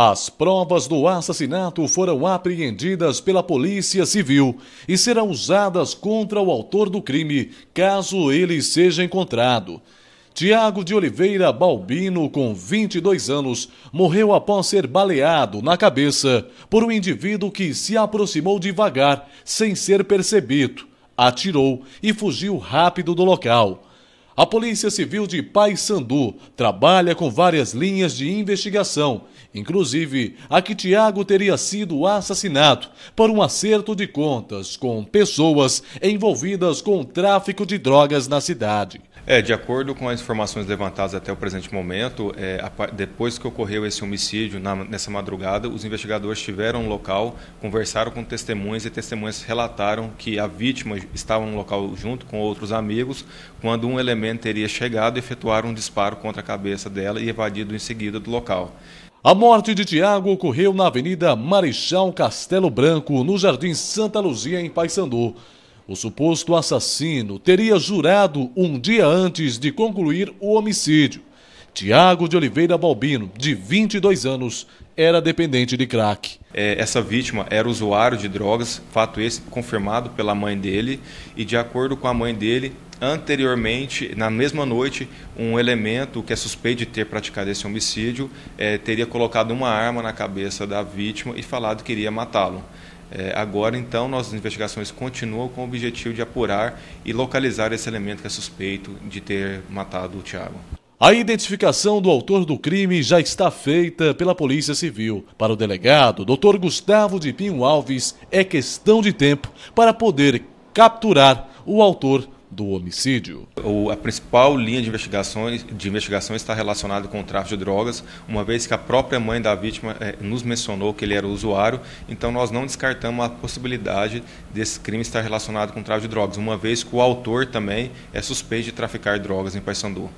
As provas do assassinato foram apreendidas pela Polícia Civil e serão usadas contra o autor do crime, caso ele seja encontrado. Tiago de Oliveira Balbino, com 22 anos, morreu após ser baleado na cabeça por um indivíduo que se aproximou devagar, sem ser percebido, atirou e fugiu rápido do local. A Polícia Civil de Paysandu trabalha com várias linhas de investigação, inclusive a que Tiago teria sido assassinado por um acerto de contas com pessoas envolvidas com o tráfico de drogas na cidade. É, de acordo com as informações levantadas até o presente momento, é, depois que ocorreu esse homicídio, na, nessa madrugada, os investigadores tiveram no local, conversaram com testemunhas e testemunhas relataram que a vítima estava no local junto com outros amigos quando um elemento teria chegado e efetuado um disparo contra a cabeça dela e evadido em seguida do local. A morte de Tiago ocorreu na Avenida Marechal Castelo Branco, no Jardim Santa Luzia, em Paissandu. O suposto assassino teria jurado um dia antes de concluir o homicídio. Tiago de Oliveira Balbino, de 22 anos, era dependente de crack. É, essa vítima era usuário de drogas, fato esse confirmado pela mãe dele, e de acordo com a mãe dele, anteriormente, na mesma noite, um elemento que é suspeito de ter praticado esse homicídio é, teria colocado uma arma na cabeça da vítima e falado que iria matá-lo. É, agora, então, nossas investigações continuam com o objetivo de apurar e localizar esse elemento que é suspeito de ter matado o Tiago. A identificação do autor do crime já está feita pela Polícia Civil. Para o delegado, Dr. Gustavo de Pinho Alves, é questão de tempo para poder capturar o autor do homicídio. A principal linha de investigações, de investigação está relacionada com o tráfico de drogas, uma vez que a própria mãe da vítima eh, nos mencionou que ele era usuário, então nós não descartamos a possibilidade desse crime estar relacionado com o tráfico de drogas, uma vez que o autor também é suspeito de traficar drogas em Paysandu.